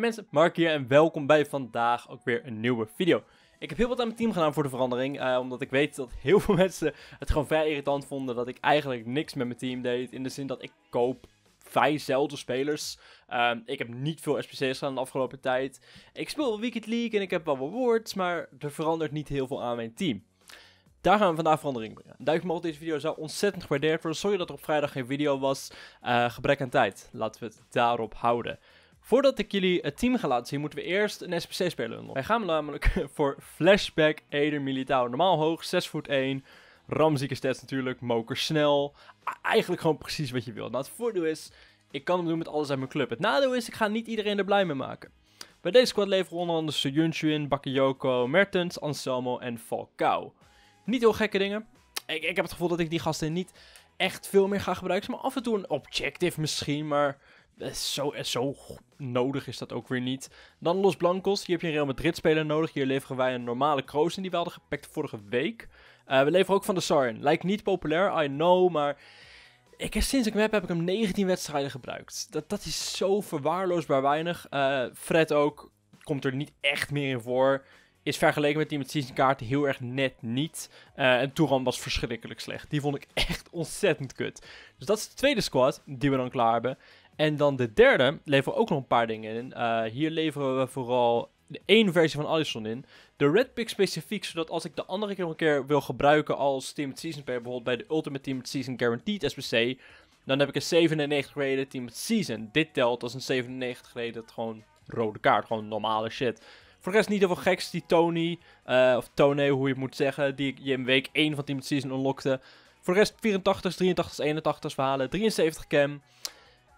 mensen, Mark hier en welkom bij vandaag ook weer een nieuwe video. Ik heb heel wat aan mijn team gedaan voor de verandering, eh, omdat ik weet dat heel veel mensen het gewoon vrij irritant vonden dat ik eigenlijk niks met mijn team deed. In de zin dat ik koop vrij zelden spelers. Uh, ik heb niet veel SPC's gedaan de afgelopen tijd. Ik speel wel Weekend League en ik heb wel wat words, maar er verandert niet heel veel aan mijn team. Daar gaan we vandaag verandering brengen. Duik me deze video zou ontzettend gewaardeerd worden. Sorry dat er op vrijdag geen video was. Eh, gebrek aan tijd. Laten we het daarop houden. Voordat ik jullie het team ga laten zien, moeten we eerst een SPC spelen. Wij gaan namelijk voor Flashback Eder Militao. Normaal hoog, 6 voet 1. Ramzieke stats natuurlijk, moker snel. Eigenlijk gewoon precies wat je wilt. Nou, het voordeel is, ik kan hem doen met alles uit mijn club. Het nadeel is, ik ga niet iedereen er blij mee maken. Bij deze squad leveren onder andere Soyuncuin, Bakayoko, Mertens, Anselmo en Falcao. Niet heel gekke dingen. Ik, ik heb het gevoel dat ik die gasten niet echt veel meer ga gebruiken. Maar af en toe een objective misschien, maar eh, zo, eh, zo nodig is dat ook weer niet. Dan Los Blancos. Hier heb je een Real Madrid speler nodig. Hier leveren wij een normale Kroos in die we hadden gepakt vorige week. Eh, we leveren ook Van de Sarin. Lijkt niet populair, I know, maar... Ik heb, sinds ik hem heb, heb ik hem 19 wedstrijden gebruikt. Dat, dat is zo verwaarloosbaar weinig. Fred ook komt er niet echt meer in voor. Is vergeleken met die met kaart heel erg net niet. Uh, en Touran was verschrikkelijk slecht. Die vond ik echt ontzettend kut. Dus dat is de tweede squad die we dan klaar hebben. En dan de derde leveren we ook nog een paar dingen in. Eh, hier leveren we vooral de één versie van Allison in. De Red Pick specifiek, zodat als ik de andere keer nog een keer wil gebruiken als Team Season Pair, bijvoorbeeld bij de Ultimate Team of Season Guaranteed SBC, dan heb ik een 97 graden Team of Season. Dit telt als een 97 rated gewoon rode kaart, gewoon normale shit. Voor de rest niet heel veel geks die Tony, eh, of Tony hoe je het moet zeggen, die je in week 1 van Team of Season unlockte. Voor de rest 84, 83, 81 verhalen, 73 cam.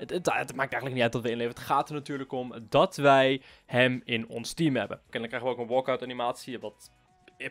Het, het, maakt eigenlijk niet uit dat we inleven. Het gaat er natuurlijk om dat wij hem in ons team hebben. En dan krijgen we ook een walkout animatie, wat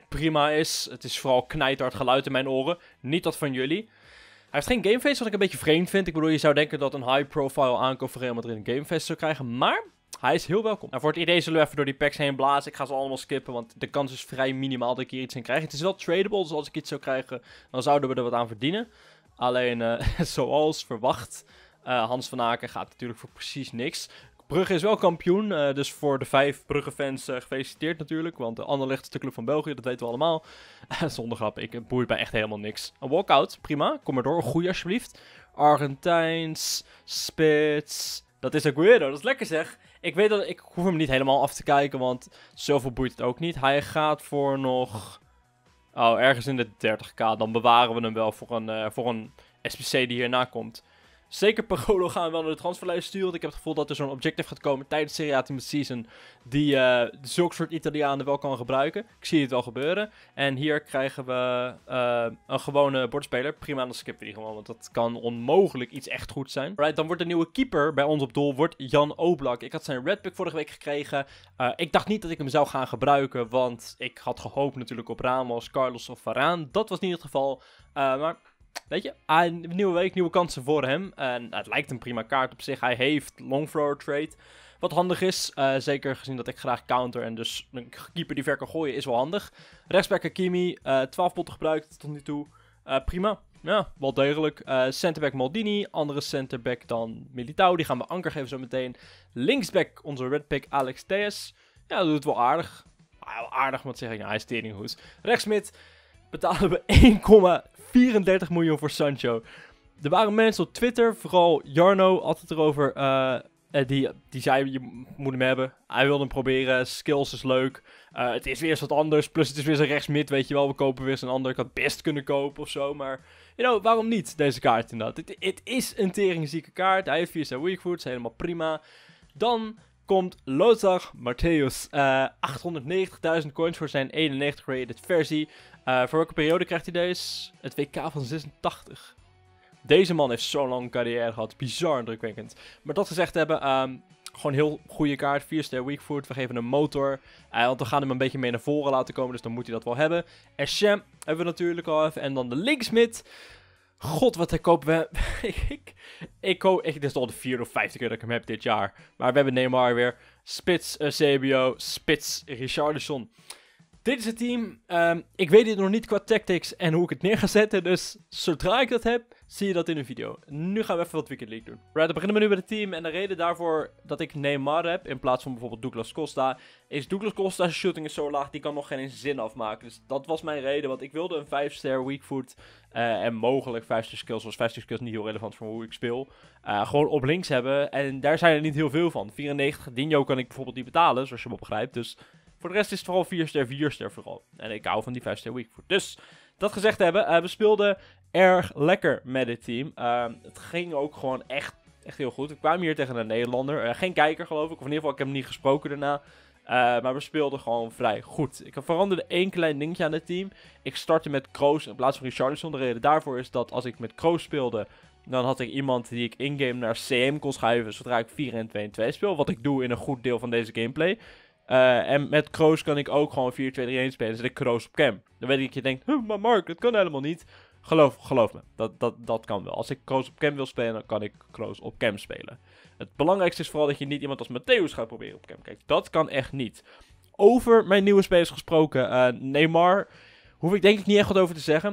prima is. Het is vooral knijthard geluid in mijn oren. Niet dat van jullie. Hij heeft geen gameface, wat ik een beetje vreemd vind. Ik bedoel, je zou denken dat een high-profile aankoop voor Real Madrid een gameface zou krijgen. Maar hij is heel welkom. En nou, voor het idee zullen we even door die packs heen blazen. Ik ga ze allemaal skippen, want de kans is vrij minimaal dat ik hier iets in krijg. Het is wel tradable, dus als ik iets zou krijgen, dan zouden we er wat aan verdienen. Alleen, eh, zoals verwacht, eh, Hans van Aken gaat natuurlijk voor precies niks. Brugge is wel kampioen, eh, dus voor de vijf Brugge-fans eh, gefeliciteerd natuurlijk. Want de Anderlecht de club van België, dat weten we allemaal. Zonder grap, ik boeit bij echt helemaal niks. Een walkout, prima. Kom maar door, goeie alsjeblieft. Argentijns, Spits, dat is Aguero, dat is lekker zeg. Ik weet dat, ik hoef hem niet helemaal af te kijken, want zoveel boeit het ook niet. Hij gaat voor nog... Oh, ergens in de 30k. Dan bewaren we hem wel voor een, voor een SPC die hierna komt. Zeker Pagolo gaan we wel naar de transferlijst sturen. Want ik heb het gevoel dat er zo'n objective gaat komen tijdens Serie A team season. Die uh, zulke soort Italianen wel kan gebruiken. Ik zie het wel gebeuren. En hier krijgen we eh, een gewone bordspeler. Prima, dan skippen we die gewoon. Want dat kan onmogelijk iets echt goed zijn. Right, dan wordt de nieuwe keeper bij ons op doel wordt Jan Oblak. Ik had zijn red pick vorige week gekregen. Eh, ik dacht niet dat ik hem zou gaan gebruiken. Want ik had gehoopt natuurlijk op Ramos, Carlos of Varaan. Dat was niet het geval. maar Weet je, nieuwe week, nieuwe kansen voor hem. En het lijkt een prima kaart op zich. Hij heeft long thrower trade. Wat handig is, eh, zeker gezien dat ik graag counter en dus een keeper die ver kan gooien is wel handig. Rechtsback Hakimi, uh, eh, 12 potten gebruikt tot nu toe. Eh, prima, ja, wel degelijk. centerback Maldini, andere centerback dan Militao. Die gaan we anker geven zo meteen. Linksback onze redpick Alex Theus. Ja, dat doet wel aardig. Ah, wel aardig, moet zeggen, hij is goed. Rechtsmid betalen we 1,34 miljoen voor Sancho. Er waren mensen op Twitter, vooral Jarno, altijd erover. Eh, eh, die, die zei: Je moet hem hebben. Hij wilde hem proberen. Skills is leuk. Eh, het is weer eens wat anders. Plus, het is weer zijn rechtsmid. Weet je wel, we kopen weer eens een ander. Ik had best kunnen kopen of zo. Maar, you know, waarom niet deze kaart inderdaad? Het, het is een teringzieke kaart. Hij heeft vier zijn weekfoods, Helemaal prima. Dan komt Lothar Matthäus. 890.000 coins voor zijn 91 rated versie. Eh, voor welke periode krijgt hij deze? Het WK van 86. Deze man heeft zo'n lange carrière gehad. Bizar indrukwekkend. Maar dat gezegd hebben, um, gewoon heel goede kaart. 4 ster weak We geven een motor. Eh, want we gaan hem een beetje mee naar voren laten komen. Dus dan moet hij dat wel hebben. Eschem hebben we natuurlijk al even. En dan de linksmid. God, wat kopen we. ik, ik, hoop, ik, dit is al de vierde of vijfde keer dat ik hem heb dit jaar. Maar we hebben Neymar weer. Spits eh, CBO, Spits Richardson dit is het team. Ehm, ik weet dit nog niet qua tactics en hoe ik het neer ga zetten. Dus zodra ik dat heb, zie je dat in een video. Nu gaan we even wat Weekend League doen. Right, dan beginnen we nu met het team. En de reden daarvoor dat ik Neymar heb, in plaats van bijvoorbeeld Douglas Costa, is Douglas Costa's shooting is zo laag, die kan nog geen zin afmaken. Dus dat was mijn reden, want ik wilde een 5-ster weak eh, en mogelijk 5-ster skills, zoals 5-ster skills niet heel relevant voor hoe ik speel, eh, gewoon op links hebben. En daar zijn er niet heel veel van. 94 Dino kan ik bijvoorbeeld niet betalen, zoals je me begrijpt. Dus voor de rest is het vooral 4-ster, 4-ster vooral. En ik hou van die 5-ster Weakfoot. Dus, dat gezegd hebben, eh, we speelden erg lekker met het team. Ehm, het ging ook gewoon echt, echt heel goed. We kwamen hier tegen een Nederlander. Eh, geen kijker geloof ik, of in ieder geval ik heb hem niet gesproken daarna. Eh, maar we speelden gewoon vrij goed. Ik veranderde één klein dingetje aan het team. Ik startte met Kroos in plaats van Richardson. De reden daarvoor is dat als ik met Kroos speelde, dan had ik iemand die ik in-game naar CM kon schuiven zodra ik 4 en 2 en 2 speel. Wat ik doe in een goed deel van deze gameplay. Eh, en met Kroos kan ik ook gewoon 4-2-3-1 spelen. Zet ik Kroos op cam. Dan weet ik, je denkt, maar Mark, dat kan helemaal niet. Geloof, geloof me, dat, dat, dat kan wel. Als ik Kroos op cam wil spelen, dan kan ik Kroos op cam spelen. Het belangrijkste is vooral dat je niet iemand als Matthäus gaat proberen op cam. Kijk, dat kan echt niet. Over mijn nieuwe spelers gesproken. Eh, Neymar, hoef ik denk ik niet echt wat over te zeggen.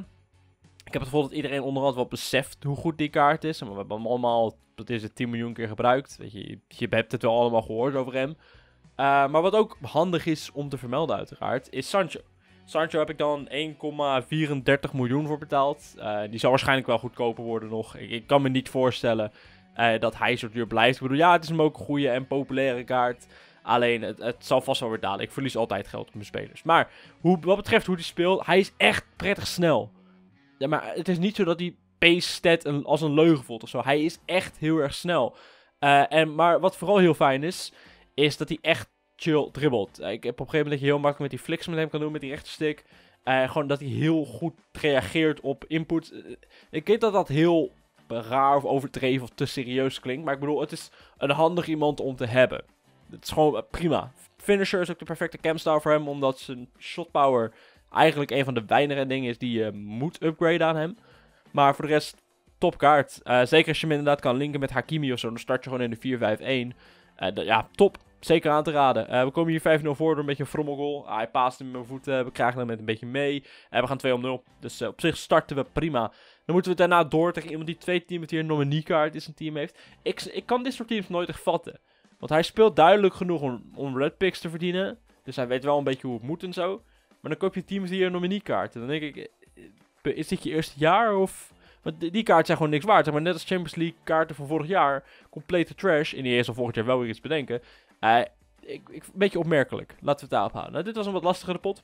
Ik heb het gevoel dat iedereen onderhand wel beseft hoe goed die kaart is. we hebben hem allemaal, dat is het 10 miljoen keer gebruikt. Weet je, je hebt het wel allemaal gehoord over hem. Eh, maar wat ook handig is om te vermelden, uiteraard, is Sancho. Sancho heb ik dan 1,34 miljoen voor betaald. Eh, die zal waarschijnlijk wel goedkoper worden nog. Ik, ik kan me niet voorstellen eh, dat hij zo duur blijft. Ik bedoel, ja, het is hem ook een goede en populaire kaart. Alleen, het, het zal vast wel weer dalen. Ik verlies altijd geld op mijn spelers. Maar hoe, wat betreft hoe hij speelt, hij is echt prettig snel. Ja, maar het is niet zo dat hij pace stat als een leugen voelt of zo. Hij is echt heel erg snel. en, maar wat vooral heel fijn is, is dat hij echt chill dribbelt. Eh, ik heb op een gegeven moment dat je heel makkelijk met die flicks met hem kan doen, met die rechterstick. Uh, eh, gewoon dat hij heel goed reageert op input. Eh, ik weet dat dat heel raar of overdreven of te serieus klinkt. Maar ik bedoel, het is een handig iemand om te hebben. Het is gewoon prima. Finisher is ook de perfecte campstar voor hem, omdat zijn shot power eigenlijk een van de weinige dingen is die je moet upgraden aan hem. Maar voor de rest, topkaart. Uh, zeker als je hem inderdaad kan linken met Hakimi of zo, dan start je gewoon in de 4-5-1. Eh, ja, top. Zeker aan te raden. Eh, we komen hier 5-0 voor door een beetje een frommel goal. Ah, hij paast hem met mijn voeten. We krijgen hem met een beetje mee. En eh, we gaan 2-0. Dus op zich starten we prima. Dan moeten we daarna door tegen iemand die twee teams hier een nominiekaart kaart in zijn team heeft. Ik, ik kan dit soort teams nooit echt vatten. Want hij speelt duidelijk genoeg om, om red picks te verdienen. Dus hij weet wel een beetje hoe het moet en zo. Maar dan koop je teams die hier een kaart En dan denk ik, is dit je eerste jaar of die kaarten zijn gewoon niks waard. maar net als Champions League kaarten van vorig jaar. Complete trash. In die eerste of volgend jaar wel weer iets bedenken. Eh, ik, een beetje opmerkelijk. Laten we het daarop houden. Nou, dit was een wat lastigere pot.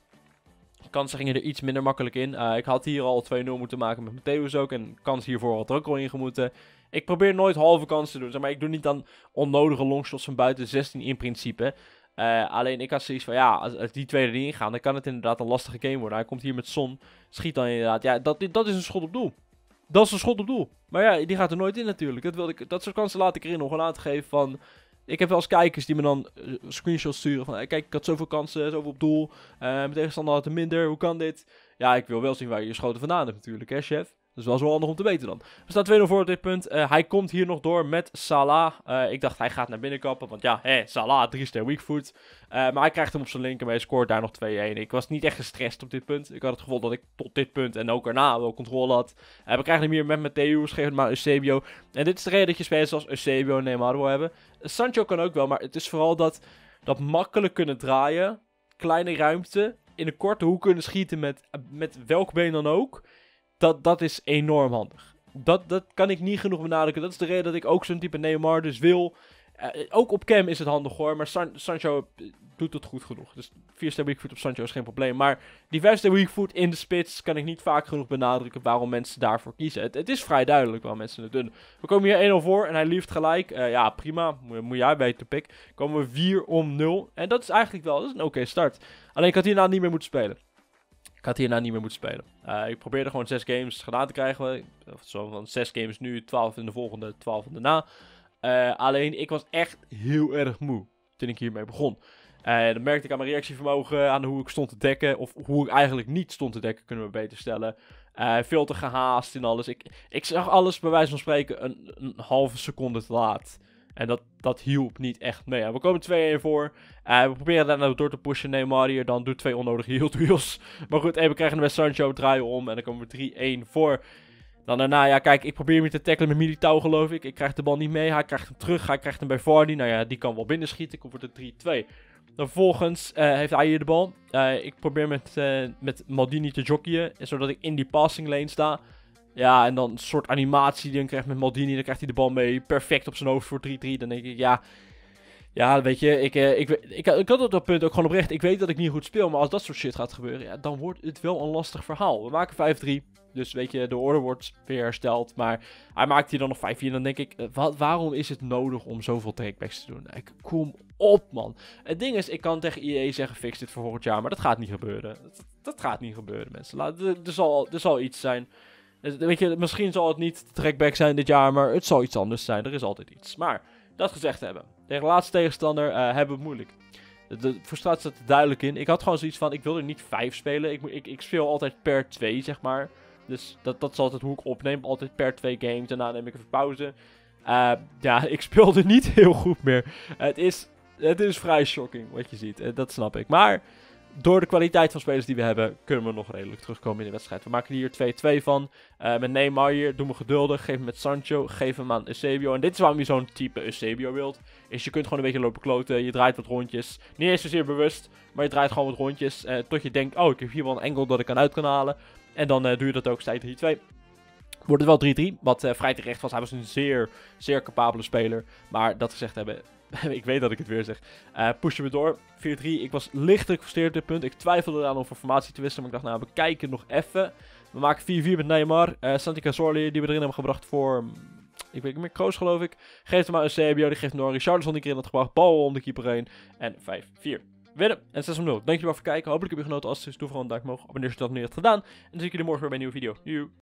Kansen gingen er iets minder makkelijk in. Eh, ik had hier al 2-0 moeten maken met Matthäus ook. En kans hiervoor had er ook al in Ik probeer nooit halve kansen te doen. Zeg maar ik doe niet dan onnodige longshots van buiten 16 in principe. Eh, alleen ik had zoiets van, ja, als, als die twee erin gaan, dan kan het inderdaad een lastige game worden. Hij komt hier met Son, schiet dan inderdaad. Ja, dat, dat is een schot op doel. Dat is een schot op doel. Maar ja, die gaat er nooit in natuurlijk. Dat, ik, dat soort kansen laat ik erin om gewoon aan te geven van... Ik heb wel eens kijkers die me dan eh, screenshots sturen van... kijk, ik had zoveel kansen, zoveel op doel. Uh, mijn tegenstander had er minder, hoe kan dit? Ja, ik wil wel zien waar je je schoten vandaan hebt natuurlijk, hè chef? dus wel zo handig om te weten dan. We staan 2-0 voor op dit punt. Eh, hij komt hier nog door met Salah. Eh, ik dacht hij gaat naar binnen kappen. Want ja, hè Salah, 3 ster weakfoot. Uh, eh, maar hij krijgt hem op zijn linker mee. Scoort daar nog 2-1. Ik was niet echt gestrest op dit punt. Ik had het gevoel dat ik tot dit punt en ook erna wel controle had. we krijgen hem hier met Matthäus. Geef het maar Eusebio. En dit is de reden dat je spelers zoals Eusebio en Neymar wil hebben. Sancho kan ook wel. Maar het is vooral dat, dat makkelijk kunnen draaien. Kleine ruimte. In de korte hoek kunnen schieten met, met welk been dan ook dat, dat is enorm handig. Dat, dat kan ik niet genoeg benadrukken. Dat is de reden dat ik ook zo'n type Neymar dus wil. Eh, ook op cam is het handig hoor, maar San Sancho doet het goed genoeg. Dus 4 step weak op Sancho is geen probleem. Maar die 5 step in de spits kan ik niet vaak genoeg benadrukken waarom mensen daarvoor kiezen. Het, het is vrij duidelijk waarom mensen het doen. We komen hier 1-0 voor en hij lieft gelijk. Eh, ja, prima. Moet, moet jij weten, pick. Komen we 4 om 0. En dat is eigenlijk wel dat is een oké start. Alleen ik had hierna niet meer moeten spelen. Ik had hierna niet meer moeten spelen. Eh, ik probeerde gewoon zes games gedaan te krijgen. Of zo van zes games nu, twaalf in de volgende, twaalf in de eh, alleen ik was echt heel erg moe toen ik hiermee begon. Uh, dan merkte ik aan mijn reactievermogen, aan hoe ik stond te dekken, of hoe ik eigenlijk niet stond te dekken, kunnen we beter stellen. veel te gehaast in alles. Ik, ik zag alles bij wijze van spreken een halve seconde te laat. En dat, dat hielp niet echt mee. En we komen 2-1 voor. Eh, we proberen daarna door te pushen. Neymar hier dan doet twee onnodige hield Maar goed, even eh, krijgen we met Sancho. Draaien om. En dan komen we 3-1 voor. Dan daarna, ja, kijk, ik probeer hem te tackelen met Militao, geloof ik. Ik krijg de bal niet mee. Hij krijgt hem terug. Hij krijgt hem bij Vardy. Nou ja, die kan wel binnenschieten. Komt voor de 3-2. Dan vervolgens eh, heeft hij hier de bal. ik probeer met, met Maldini te jockeyen. Zodat ik in die passing lane sta. Ja, en dan een soort animatie die hij krijgt met Maldini. Dan krijgt hij de bal mee perfect op zijn hoofd voor 3-3. Dan denk ik, ja... Ja, weet je, ik, eh, ik, ik, ik, had op dat punt ook gewoon oprecht. Ik weet dat ik niet goed speel, maar als dat soort shit gaat gebeuren, ja, dan wordt het wel een lastig verhaal. We maken 5-3, dus weet je, de orde wordt weer hersteld. Maar hij maakt hier dan nog 5-4. Dan denk ik, eh, wat, waarom is het nodig om zoveel takebacks te doen? Ik, kom op, man. Het ding is, ik kan tegen IE zeggen, fix dit voor volgend jaar. Maar dat gaat niet gebeuren. Dat, dat gaat niet gebeuren, mensen. Laat, er, zal, er zal iets zijn. Weet je, misschien zal het niet de trackback zijn dit jaar, maar het zal iets anders zijn. Er is altijd iets. Maar dat gezegd hebben. De laatste tegenstander eh, hebben het moeilijk. De frustratie zat er duidelijk in. Ik had gewoon zoiets van, ik wil er niet vijf spelen. Ik, ik, ik speel altijd per twee, zeg maar. Dus dat, dat is altijd hoe ik opneem. Altijd per twee games. Daarna neem ik even pauze. Eh, ja, ik speelde niet heel goed meer. het, is, het is vrij shocking wat je ziet. Eh, dat snap ik. Maar door de kwaliteit van spelers die we hebben, kunnen we nog redelijk terugkomen in de wedstrijd. We maken hier 2-2 van. Uh, met Neymar hier, doen we geduldig. Geef hem met Sancho, geef hem aan Eusebio. En dit is waarom je zo'n type Eusebio wilt. Is je kunt gewoon een beetje lopen kloten. Je draait wat rondjes. Niet eens zozeer bewust, maar je draait gewoon wat rondjes. Eh, tot je denkt, oh, ik heb hier wel een engel dat ik aan uit kan halen. En dan uh, doe je dat ook, staat 3-2. Wordt het wel 3-3, wat vrij terecht was. Hij was een zeer, zeer capabele speler. Maar dat gezegd hebben, ik weet dat ik het weer zeg. Uh, pushen we door. 4-3. Ik was lichtelijk gefrustreerd op dit punt. Ik twijfelde eraan om formatie te wisselen. Maar ik dacht, nou, we kijken nog even. We maken 4-4 met Neymar. Uh, eh, Santi die we erin hebben gebracht voor... Mm, ik weet niet meer, Kroos geloof ik. Geeft hem aan CBO. die geeft Norrie. Richardson die keer in had gebracht. Bal om de keeper heen. En 5-4 winnen. En 6 om 0. Dankjewel voor het kijken. Hopelijk heb je genoten. Als het is, doe vooral een duimpje omhoog. Abonneer als je dat nog niet hebt gedaan. En dan zie ik jullie morgen weer bij een nieuwe video. Doei.